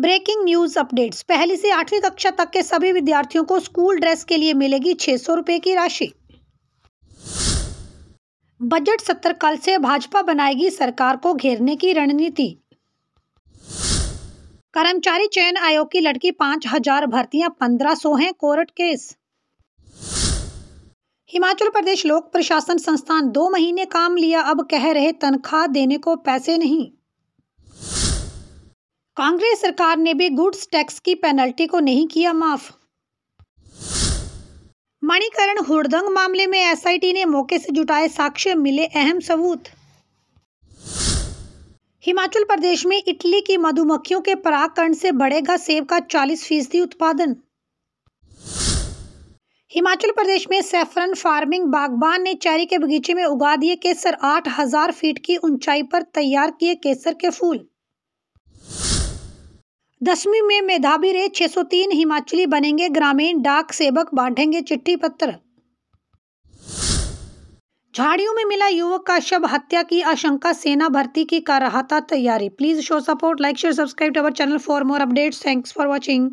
breaking news updates पहली से आठवीं कक्षा तक के सभी विद्यार्थियों को स्कूल ड्रेस के लिए मिलेगी छह सौ रुपए की राशि बजट सत्र कल से भाजपा बनाएगी सरकार को घेरने की रणनीति कर्मचारी चयन आयोग की लड़की पांच हजार भर्तियां पंद्रह सौ है कोर्ट केस हिमाचल प्रदेश लोक प्रशासन संस्थान दो महीने काम लिया अब कह रहे तनख्वाह देने को पैसे नहीं कांग्रेस सरकार ने भी गुड्स टैक्स की पेनल्टी को नहीं किया माफ मणिकरण हुड़दंग मामले में एसआईटी ने मौके से जुटाए साक्ष्य मिले अहम सबूत हिमाचल प्रदेश में इटली की मधुमक्खियों के परागकण से बढ़ेगा सेब का 40 फीसदी उत्पादन हिमाचल प्रदेश में सेफरन फार्मिंग बागबान ने चेरी के बगीचे में उगा दिए केसर आठ हजार फीट की ऊंचाई पर तैयार किए केसर के फूल दसवीं में मेधावी रे 603 हिमाचली बनेंगे ग्रामीण डाक सेवक बांटेंगे चिट्ठी पत्र झाड़ियों में मिला युवक का शव हत्या की आशंका सेना भर्ती की कर रहा था तैयारी please show support like share subscribe our channel for more updates thanks for watching